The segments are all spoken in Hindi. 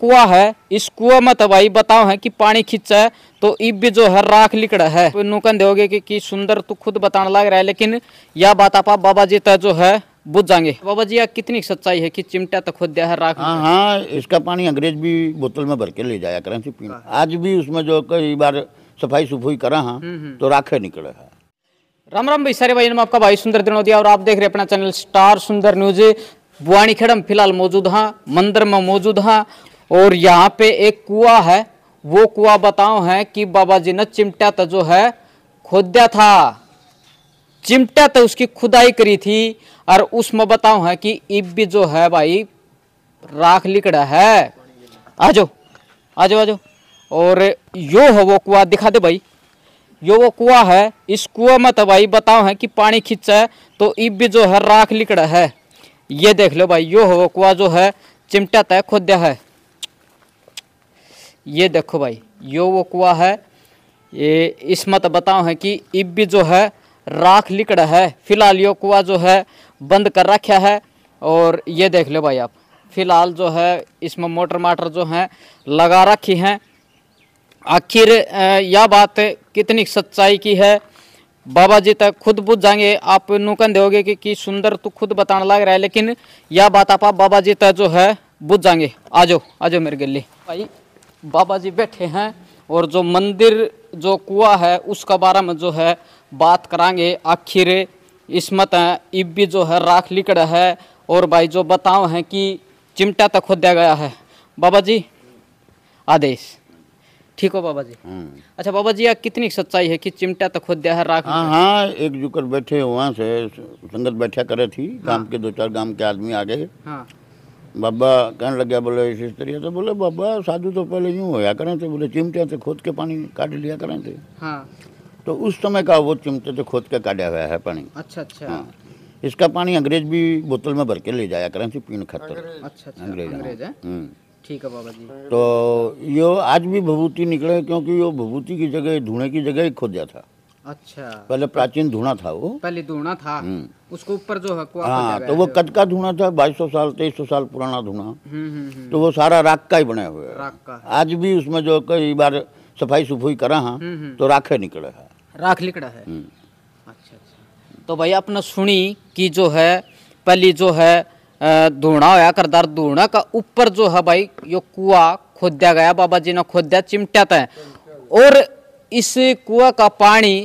कुआ है इस कुआ में तो भाई बताओ है कि पानी खींचा है तो इब भी जो है राख लिकड़ा है तो नूकन दोगे कि, कि सुंदर तो खुद बताने लग रहा है लेकिन यह बात आप बाबा जी तो जो है बुझ जाएंगे बाबा जी कितनी सच्चाई है कि चिमटा तो खुद दिया है राख हाँ हाँ इसका पानी अंग्रेज भी बोतल में भर के ले जाया करें पीना हाँ। आज भी उसमें जो कई बार सफाई सफुई करा हाँ हम्म, हम्म। तो राखे निकला है राम राम भाई सारे भाई आपका भाई सुंदर दिनों दिया और आप देख रहे अपना चैनल स्टार सुंदर न्यूज बुआणी खेड़म फिलहाल मौजूद हाँ मंदिर में मौजूद हाँ और यहाँ पे एक कुआ है वो कुआ बताओ है कि बाबा जी ने चिमटा तो जो है खोदा था चिमटा तो उसकी खुदाई करी थी और उसमें बताओ है कि इब भी जो है भाई राख लिकड़ा है आ जाओ आ जाओ आ जाओ और यो है वो कुआ दिखा दे भाई यो वो कुआ है इस कुआ में तो भाई बताओ है कि पानी खींचा है तो इब भी जो है राख लिकड़ा है ये देख लो भाई यो है वो कुआ जो है चिमटा तय खोद्या है ये देखो भाई यो वो कुआ है ये इसमत बताओ है कि इब्बी जो है राख लिकड़ है फिलहाल यो कुआ जो है बंद कर रखा है और ये देख लो भाई आप फिलहाल जो है इसमें मोटर माटर जो है लगा रखी हैं आखिर यह बात कितनी सच्चाई की है बाबा जी तक खुद बुझ जाएंगे आप नुकन दोगे कि, कि सुंदर तो खुद बताने लग रहा है लेकिन यह बात आप बाबा जी तक जो है बुझ जाएंगे आ जाओ आ जाओ मेरे गली भाई बाबा जी बैठे हैं और जो मंदिर जो कुआ है उसका बारे में जो है बात करांगे आखिर इसमत है इब भी जो है राख लिकड़ है और भाई जो बताओ हैं कि चिमटा तक खोदा गया है बाबा जी आदेश ठीक हो बाबा जी हम्म। अच्छा बाबा जी आप कितनी सच्चाई है कि चिमटा तक खोदा है राख हाँ हाँ एक जुकर बैठे वहाँ से संगत बैठा करे थी हाँ। गांव के दो चार गांव के आदमी आ गए हाँ बाबा कहने लग गया बोले इस तरह तो बोले बाबा साधु तो पहले यूँ होया करें थे बोले चिमटे से खोद के पानी काट लिया करें थे हाँ। तो उस समय का वो चिमटे से खोद के काटा हुआ है पानी अच्छा अच्छा हाँ। इसका पानी अंग्रेज भी बोतल में भर के ले जाया करें थे पीन खतर अंग्रेज अच्छा, अच्छा, हाँ। हम्म। ठीक है बाबा जी तो यो आज भी भभूति निकले क्योंकि यो भभूति की जगह धुएं की जगह ही खोद था अच्छा पहले प्राचीन धूणा था वो पहले धूणा था हम्म। उसको ऊपर जो है हाँ तो वो कद का धूणा था बाईस सौ साल तेईस सौ साल पुराना धूणा हम्म, हम्म, तो वो सारा राख का ही बना हुआ है आज भी उसमें जो कई बार सफाई सुफाई करा है तो राखे निकले है राख निकला है अच्छा, अच्छा। तो भाई अपना सुनी कि जो है पहली जो है धूणा होया करदार धूणा का ऊपर जो है भाई यो कुआ खोदा गया बाबा जी ने खोदा चिमटा था और इस कुआ का पानी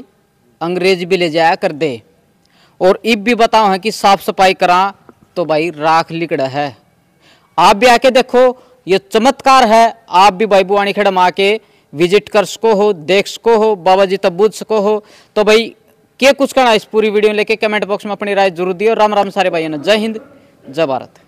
अंग्रेज भी ले जाया कर दे और इब भी बताओ है कि साफ सफाई करा तो भाई राख लिकड़ा है आप भी आके देखो ये चमत्कार है आप भी भाई बुआणी खेड़म आके विजिट कर सको हो देख सको हो बाबा जी तब बुझ सको हो तो भाई क्या कुछ करना इस पूरी वीडियो में लेके कमेंट बॉक्स में अपनी राय जरूर दी और राम राम सारे भाइयों ने जय हिंद जय भारत